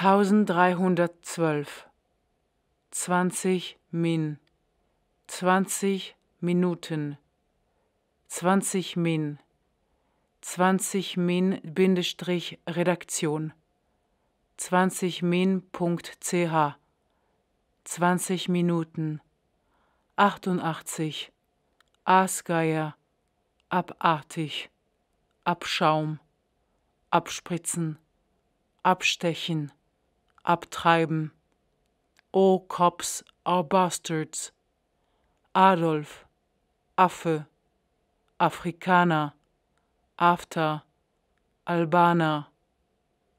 1312 20 Min 20 Minuten 20 Min 20 Min Bindestrich Redaktion 20 Min.ch 20 Minuten 88 Aasgeier abartig Abschaum abspritzen abstechen abtreiben. O Cops are bastards. Adolf, Affe, Afrikaner, After, Albaner,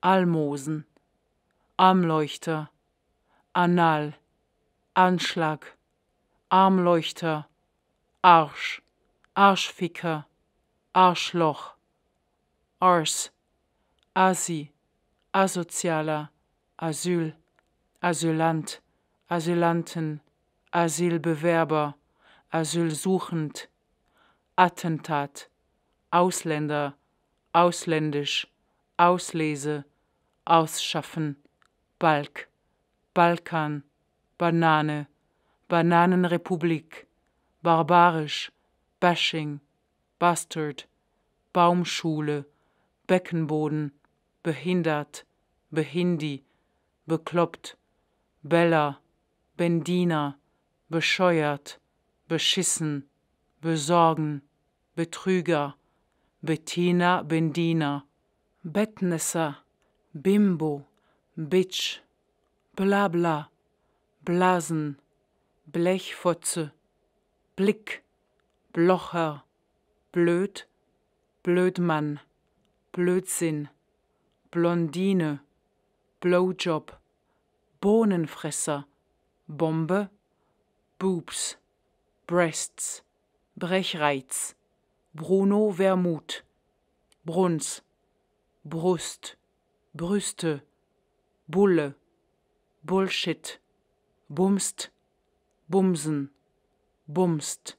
Almosen, Armleuchter, Anal, Anschlag, Armleuchter, Arsch, Arschficker, Arschloch, Ars, Asi, Asozialer, Asyl, Asylant, Asylanten, Asylbewerber, Asylsuchend, Attentat, Ausländer, Ausländisch, Auslese, Ausschaffen, Balk, Balkan, Banane, Bananenrepublik, Barbarisch, Bashing, Bastard, Baumschule, Beckenboden, Behindert, Behindi, bekloppt, Bella, Bendina, bescheuert, beschissen, besorgen, Betrüger, Bettina, Bendina, Bettnässer, Bimbo, Bitch, Blabla, Blasen, Blechfotze, Blick, Blocher, Blöd, Blödmann, Blödsinn, Blondine, Blowjob, Bohnenfresser, Bombe, Boobs, Breasts, Brechreiz, Bruno Wermut, Bruns, Brust, Brüste, Bulle, Bullshit, Bumst, Bumsen, Bumst,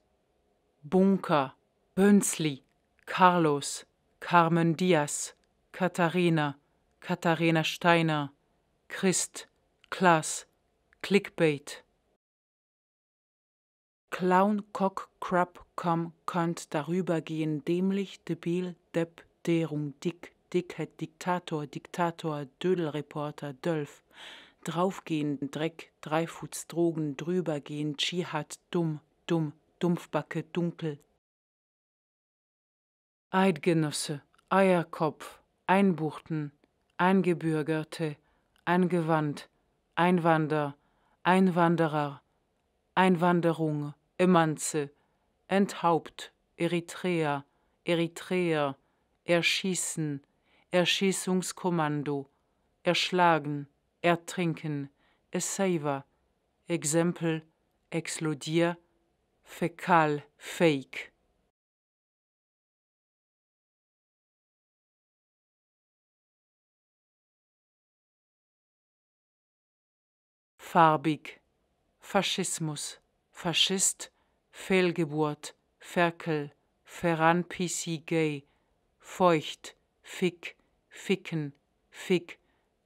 Bunker, Bönsli, Carlos, Carmen Diaz, Katharina, Katharina Steiner, Christ, Class, Clickbait. Clown, Cock, Crap, Come, Kant, darübergehen, dämlich, debil, Depp, Derung, Dick, dickhead, Diktator, Diktator, Dödelreporter, Dölf, draufgehen, Dreck, Dreifuß, Drogen, drübergehen, Dschihad, dumm, dumm, Dumpfbacke, dunkel. Eidgenosse, Eierkopf, Einbuchten, Eingebürgerte, Eingewandt, Einwander, Einwanderer, Einwanderung, Emanze, Enthaupt, Eritrea, Eritreer, Erschießen, Erschießungskommando, Erschlagen, Ertrinken, Essaiva, Exempel, Explodier, Fäkal, Fake. farbig, Faschismus, Faschist, Fehlgeburt, Ferkel, Ferranpisi gay, feucht, Fick, Ficken, Fick,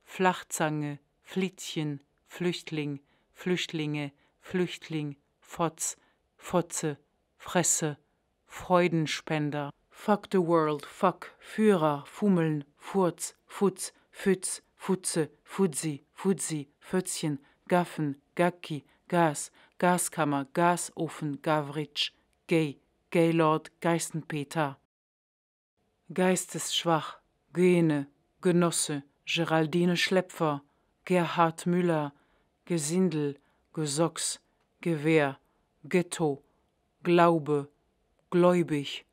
Flachzange, Flitzchen, Flüchtling, Flüchtlinge, Flüchtling, Fotz, Fotze, Fresse, Freudenspender, Fuck the World, Fuck, Führer, Fummeln, Furz, Futz, Fütz, Futze, Futzi, Futzi, Fötzchen, Gaffen, Gacki, Gas, Gaskammer, Gasofen, Gavritsch, Gay, Gaylord, Geistenpeter. Geistesschwach, Gene, Genosse, Geraldine Schlepfer, Gerhard Müller, Gesindel, Gesocks, Gewehr, Ghetto, Glaube, Gläubig,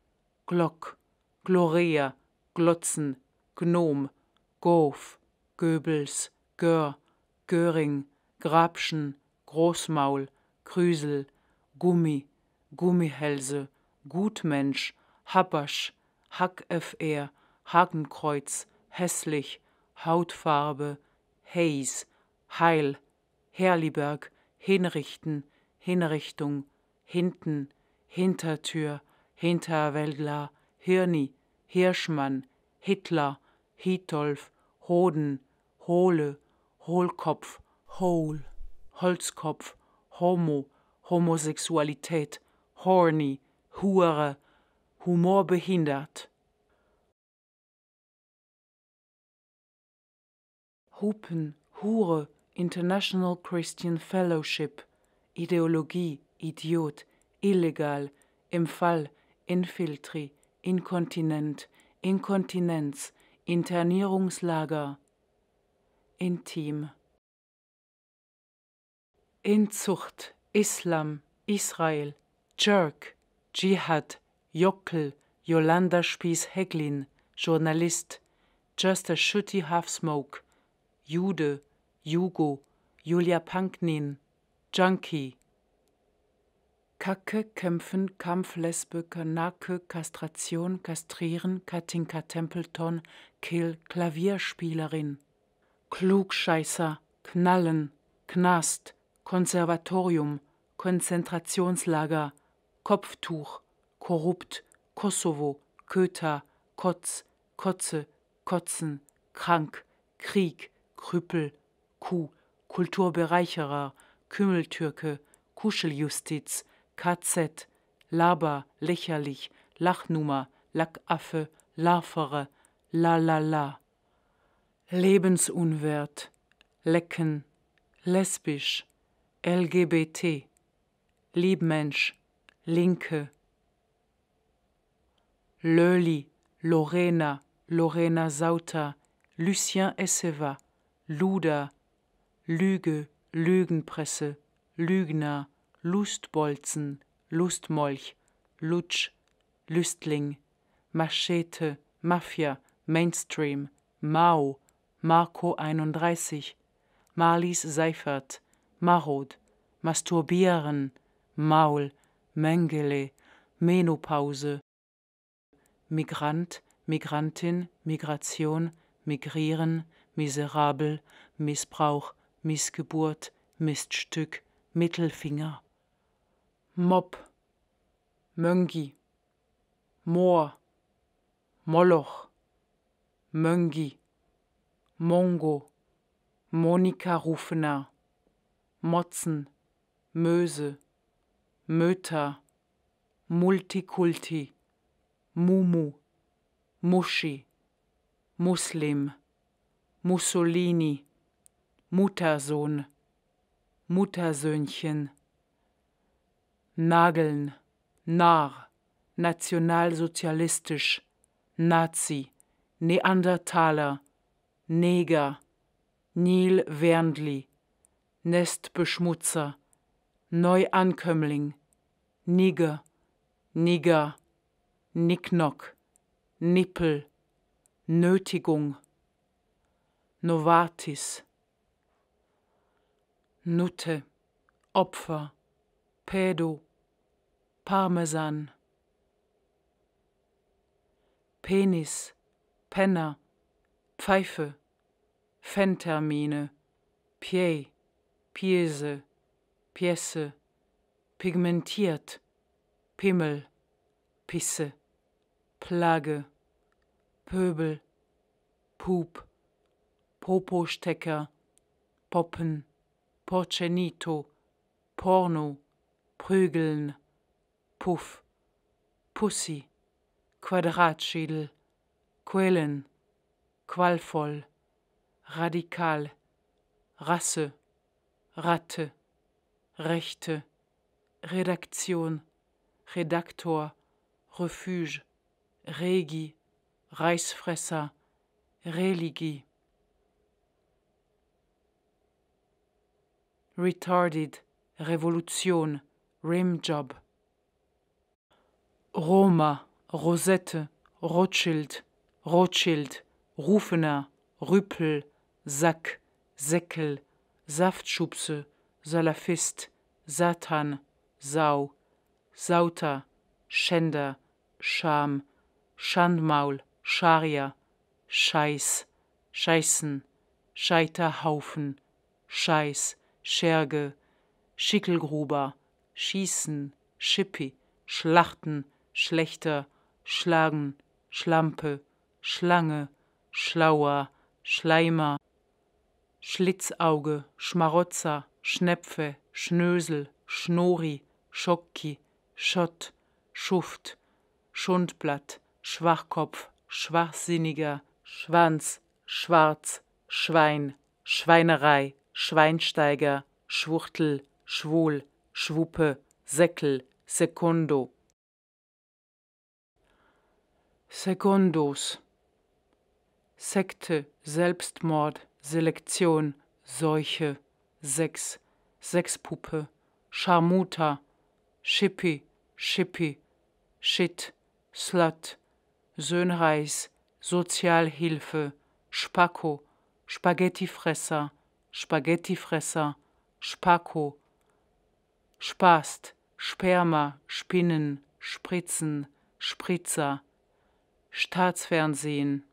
Glock, Gloria, Glotzen, Gnom, Gof, Goebbels, Gör, Göring, Grabschen, Großmaul, Krüsel, Gummi, Gummihälse, Gutmensch, Hapasch, Hackfr, Hakenkreuz, Hässlich, Hautfarbe, Hayes, Heil, Herliberg, Hinrichten, Hinrichtung, Hinten, Hintertür, Hinterwäldler, Hirni, Hirschmann, Hitler, Hitolf, Hoden, Hohle, Hohlkopf, Hole, Holzkopf, Homo, Homosexualität, Horny, Hure, Humorbehindert. Hupen, Hure, International Christian Fellowship, Ideologie, Idiot, Illegal, im Fall, Infiltri, Inkontinent, Inkontinenz, Internierungslager, Intim. Inzucht, Islam, Israel, Jerk, Jihad, Jockel, Yolanda Spies-Heglin, Journalist, Just a Shitty Half Smoke, Jude, Jugo, Julia Panknin, Junkie. Kacke, Kämpfen, Kampflesbe, Kanake, Kastration, Kastrieren, Katinka Templeton, Kill, Klavierspielerin. Klugscheißer, Knallen, Knast, Konservatorium, Konzentrationslager, Kopftuch, korrupt, Kosovo, Köter, Kotz, Kotze, Kotzen, krank, Krieg, Krüppel, Kuh, Kulturbereicherer, Kümmeltürke, Kuscheljustiz, KZ, Laber, lächerlich, Lachnummer, Lackaffe, Larfere, la la la. Lebensunwert, lecken, lesbisch, LGBT, Liebmensch, Linke, Löli, Lorena, Lorena Sauter, Lucien Esseva, Luda, Lüge, Lügenpresse, Lügner, Lustbolzen, Lustmolch, Lutsch, Lüstling, Machete, Mafia, Mainstream, Mao, Marco 31, Marlies Seifert, Marot, Masturbieren, Maul, Mengele, Menopause, Migrant, Migrantin, Migration, Migrieren, Miserabel, Missbrauch, Missgeburt, Miststück, Mittelfinger. Mob, Möngi, Moor, Moloch, Möngi, Mongo, Monika Rufener. Motzen, Möse, Möter, Multikulti, Mumu, Muschi, Muslim, Mussolini, Muttersohn, Muttersöhnchen, Nageln, Narr, nationalsozialistisch, Nazi, Neandertaler, Neger, Neil Werndli, Nestbeschmutzer, Neuankömmling, Niger, Nigger, Nicknock, Nippel, Nötigung, Novartis, Nutte, Opfer, Pädo, Parmesan, Penis, Penner, Pfeife, Fentermine, Pied, Piese, Piesse, pigmentiert, Pimmel, Pisse, Plage, Pöbel, Pup, Popostecker, Poppen, Porcenito, Porno, Prügeln, Puff, Pussy, Quadratschädel, Quellen, Qualvoll, Radikal, Rasse, Ratte, Rechte, Redaktion, Redaktor, Refuge, Regi, Reißfresser, Religi. Retarded, Revolution, Rimjob. Roma, Rosette, Rothschild, Rothschild, Rufener, Rüppel, Sack, Säckel, Saftschubse, Salafist, Satan, Sau, Sauter, Schänder, Scham, Schandmaul, Scharia, Scheiß, Scheißen, Scheiterhaufen, Scheiß, Scherge, Schickelgruber, Schießen, Schippi, Schlachten, Schlechter, Schlagen, Schlampe, Schlange, Schlauer, Schleimer, Schlitzauge, Schmarotzer, Schnepfe, Schnösel, Schnori, Schocki, Schott, Schuft, Schundblatt, Schwachkopf, Schwachsinniger, Schwanz, Schwarz, Schwein, Schweinerei, Schweinsteiger, Schwuchtel, Schwul, Schwuppe, Säckel, Sekondo. Sekundos. Sekte, Selbstmord, Selektion, Seuche, Sex, Sexpuppe, Scharmuta, Schippi, Schippi, Shit, Slut, Söhnreis, Sozialhilfe, Spacko, Spaghettifresser, Spaghettifresser, Spacko, Spast, Sperma, Spinnen, Spritzen, Spritzer, Staatsfernsehen,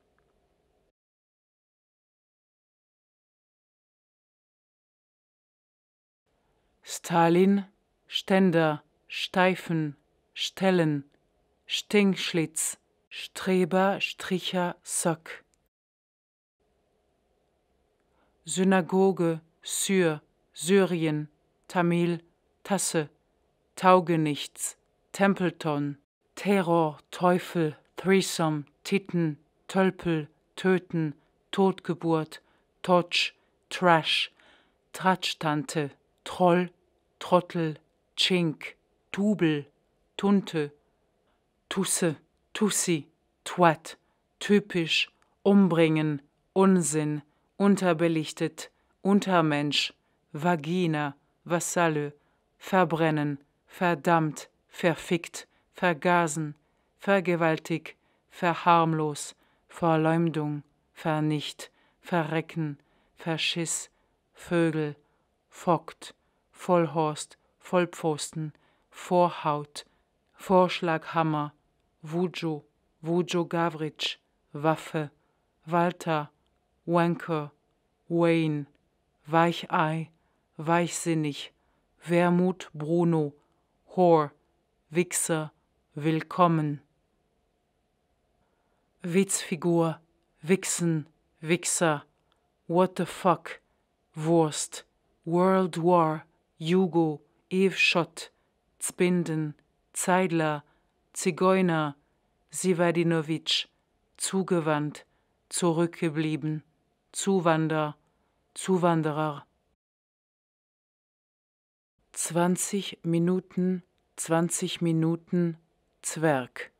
Stalin, Ständer, Steifen, Stellen, Stingschlitz, Streber, Stricher, Sock. Synagoge, Syr, Syrien, Tamil, Tasse, Taugenichts, Templeton, Terror, Teufel, Threesome, Titten, Tölpel, Töten, Totgeburt, Totsch, Trash, Tratschtante, Troll, Trottel, Chink, Tubel, Tunte, Tusse, Tussi, Twat, typisch, umbringen, Unsinn, unterbelichtet, Untermensch, Vagina, Vassalle, verbrennen, verdammt, verfickt, vergasen, vergewaltig, verharmlos, Verleumdung, vernicht, verrecken, verschiss, Vögel, fockt. Vollhorst, Vollpfosten, Vorhaut, Vorschlaghammer, Wujo, Wujo Gavritsch, Waffe, Walter, Wanker, Wayne, Weichei, Weichsinnig, Wermut Bruno, Whore, Wichser, Willkommen. Witzfigur, Wichsen, Wichser, What the fuck, Wurst, World War, Jugo, Evschott, Zbinden, Zeidler, Zigeuner, Sivadinovic, zugewandt, zurückgeblieben, Zuwander, Zuwanderer. 20 Minuten, 20 Minuten, Zwerg.